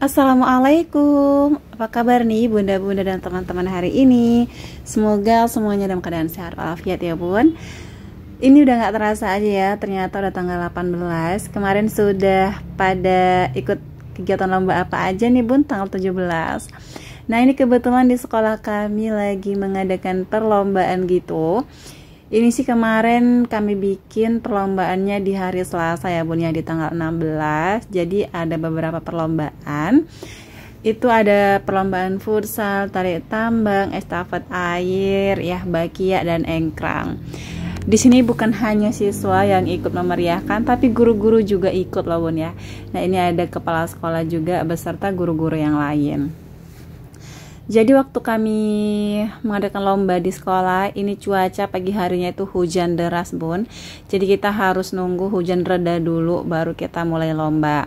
Assalamualaikum Apa kabar nih bunda-bunda dan teman-teman hari ini Semoga semuanya dalam keadaan sehat walafiat ya bun Ini udah gak terasa aja ya Ternyata udah tanggal 18 Kemarin sudah pada ikut kegiatan lomba apa aja nih bun Tanggal 17 Nah ini kebetulan di sekolah kami lagi mengadakan perlombaan gitu ini sih kemarin kami bikin perlombaannya di hari Selasa ya bun ya di tanggal 16 jadi ada beberapa perlombaan itu ada perlombaan futsal, tarik tambang, estafet air, ya bakia dan engkrang. Di sini bukan hanya siswa yang ikut memeriahkan, tapi guru-guru juga ikut loh bun ya. Nah ini ada kepala sekolah juga beserta guru-guru yang lain. Jadi waktu kami mengadakan lomba di sekolah, ini cuaca pagi harinya itu hujan deras, Bun. Jadi kita harus nunggu hujan reda dulu baru kita mulai lomba.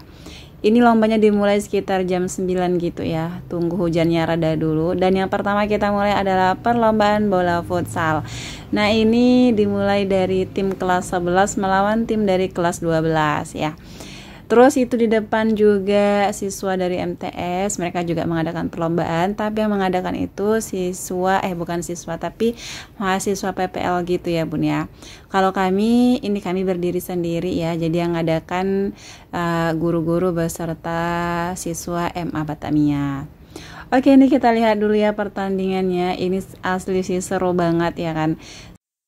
Ini lombanya dimulai sekitar jam 9 gitu ya. Tunggu hujannya reda dulu dan yang pertama kita mulai adalah perlombaan bola futsal. Nah, ini dimulai dari tim kelas 11 melawan tim dari kelas 12 ya. Terus itu di depan juga siswa dari MTS, mereka juga mengadakan perlombaan, tapi yang mengadakan itu siswa eh bukan siswa tapi mahasiswa PPL gitu ya, Bun ya. Kalau kami ini kami berdiri sendiri ya, jadi yang mengadakan guru eh, guru-guru beserta siswa MA Batamia. Oke, ini kita lihat dulu ya pertandingannya. Ini asli sih seru banget ya kan.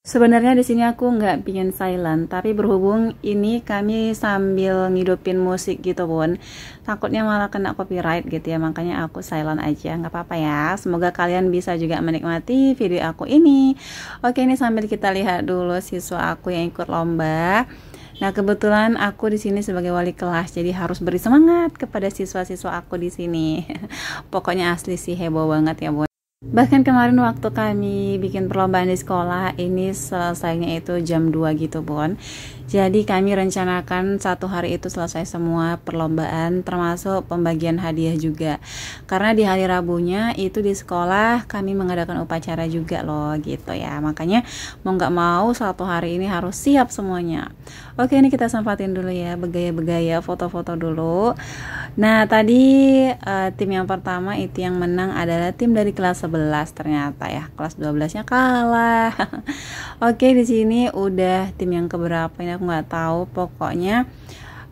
Sebenarnya di sini aku nggak pingin silent, tapi berhubung ini kami sambil ngidupin musik gitu pun, takutnya malah kena copyright gitu ya, makanya aku silent aja, nggak apa-apa ya. Semoga kalian bisa juga menikmati video aku ini. Oke, ini sambil kita lihat dulu siswa aku yang ikut lomba. Nah, kebetulan aku di sini sebagai wali kelas, jadi harus beri semangat kepada siswa-siswa aku di sini. Pokoknya asli sih heboh banget ya, Bun. Bahkan kemarin waktu kami bikin perlombaan di sekolah, ini selesainya itu jam 2 gitu, Bun. Jadi kami rencanakan satu hari itu selesai semua perlombaan termasuk pembagian hadiah juga. Karena di hari Rabunya itu di sekolah kami mengadakan upacara juga loh gitu ya. Makanya mau nggak mau satu hari ini harus siap semuanya. Oke ini kita sempatin dulu ya begaya-begaya foto-foto dulu. Nah tadi uh, tim yang pertama itu yang menang adalah tim dari kelas 11 ternyata ya. Kelas 12 nya kalah. Oke di sini udah tim yang keberapa ini aku nggak tahu pokoknya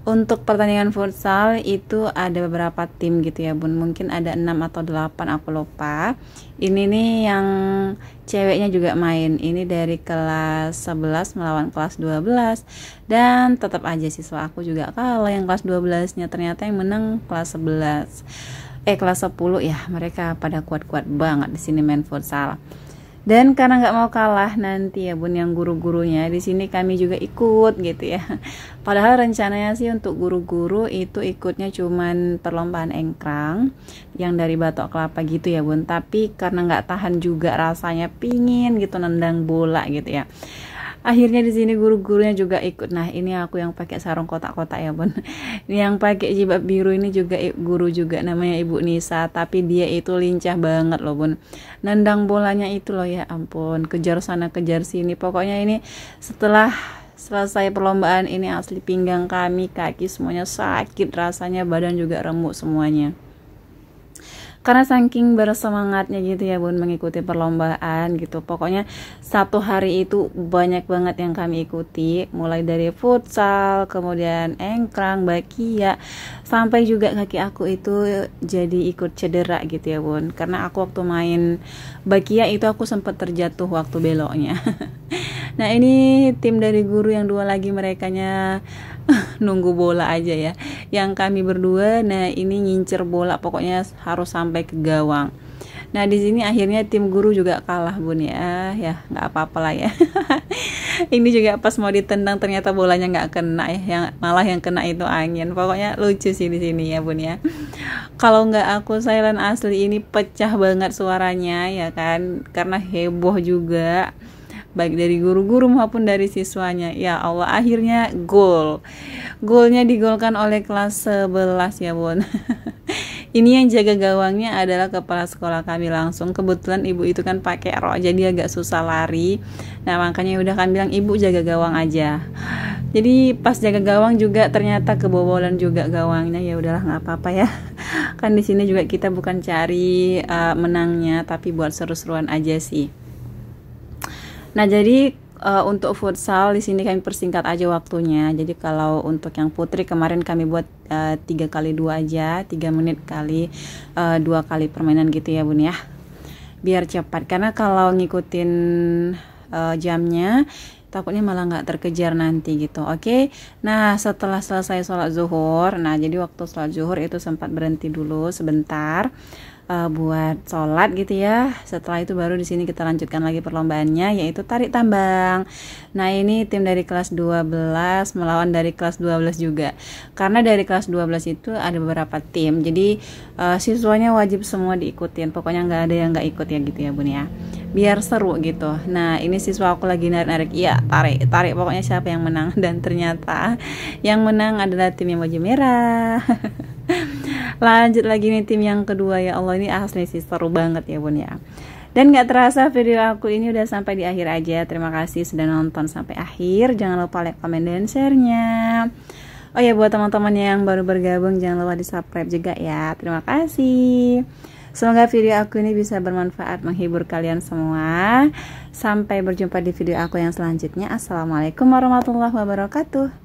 untuk pertandingan futsal itu ada beberapa tim gitu ya bun mungkin ada 6 atau 8 aku lupa ini nih yang ceweknya juga main ini dari kelas 11 melawan kelas 12 dan tetap aja siswa aku juga kalau yang kelas 12 nya ternyata yang menang kelas 11 eh kelas 10 ya mereka pada kuat-kuat banget di sini main futsal dan karena nggak mau kalah nanti ya bun yang guru-gurunya di sini kami juga ikut gitu ya padahal rencananya sih untuk guru-guru itu ikutnya cuman perlombaan engkrang yang dari batok kelapa gitu ya bun tapi karena nggak tahan juga rasanya pingin gitu nendang bola gitu ya akhirnya di sini guru-gurunya juga ikut nah ini aku yang pakai sarung kotak-kotak ya bun Ini yang pakai jilbab biru ini juga guru juga namanya ibu Nisa tapi dia itu lincah banget loh bun nendang bolanya itu loh ya ampun kejar sana kejar sini pokoknya ini setelah selesai perlombaan ini asli pinggang kami kaki semuanya sakit rasanya badan juga remuk semuanya karena saking bersemangatnya gitu ya bun mengikuti perlombaan gitu pokoknya satu hari itu banyak banget yang kami ikuti mulai dari futsal kemudian engkrang bakia sampai juga kaki aku itu jadi ikut cedera gitu ya bun karena aku waktu main bakia itu aku sempat terjatuh waktu beloknya Nah ini tim dari guru yang dua lagi mereka nunggu bola aja ya. Yang kami berdua, nah ini ngincer bola pokoknya harus sampai ke gawang. Nah di sini akhirnya tim guru juga kalah bun ya, ya nggak apa-apa lah ya. ini juga pas mau ditendang ternyata bolanya nggak kena ya, yang malah yang kena itu angin. Pokoknya lucu sih di sini ya bun ya. Kalau nggak aku silent asli ini pecah banget suaranya ya kan, karena heboh juga baik dari guru-guru maupun dari siswanya. Ya Allah, akhirnya goal. Goalnya digolkan oleh kelas 11 ya, Bun. Ini yang jaga gawangnya adalah kepala sekolah kami langsung. Kebetulan ibu itu kan pakai rok, jadi agak susah lari. Nah, makanya udah kami bilang ibu jaga gawang aja. Jadi pas jaga gawang juga ternyata kebobolan juga gawangnya. Ya udahlah nggak apa-apa ya. Kan di sini juga kita bukan cari uh, menangnya, tapi buat seru-seruan aja sih. Nah, jadi uh, untuk futsal di sini kami persingkat aja waktunya. Jadi kalau untuk yang putri kemarin kami buat eh, tiga kali dua aja, tiga menit kali eh, dua uh, kali permainan gitu ya bun ya. Biar cepat karena kalau ngikutin uh, jamnya takutnya malah nggak terkejar nanti gitu oke okay? nah setelah selesai sholat zuhur nah jadi waktu sholat zuhur itu sempat berhenti dulu sebentar uh, buat sholat gitu ya. Setelah itu baru di sini kita lanjutkan lagi perlombaannya yaitu tarik tambang. Nah, ini tim dari kelas 12 melawan dari kelas 12 juga. Karena dari kelas 12 itu ada beberapa tim. Jadi uh, siswanya wajib semua diikutin. Pokoknya nggak ada yang nggak ikut ya gitu ya, Bun ya. Biar seru gitu. Nah, ini siswa aku lagi narik-narik. Iya, tarik, tarik pokoknya siapa yang menang dan ternyata yang menang adalah tim yang wajib merah. lanjut lagi nih tim yang kedua ya Allah ini asli sih seru banget ya bun ya dan gak terasa video aku ini udah sampai di akhir aja Terima kasih sudah nonton sampai akhir Jangan lupa like, komen, dan share-nya Oh ya buat teman-teman yang baru bergabung Jangan lupa di subscribe juga ya Terima kasih Semoga video aku ini bisa bermanfaat menghibur kalian semua Sampai berjumpa di video aku yang selanjutnya Assalamualaikum warahmatullahi wabarakatuh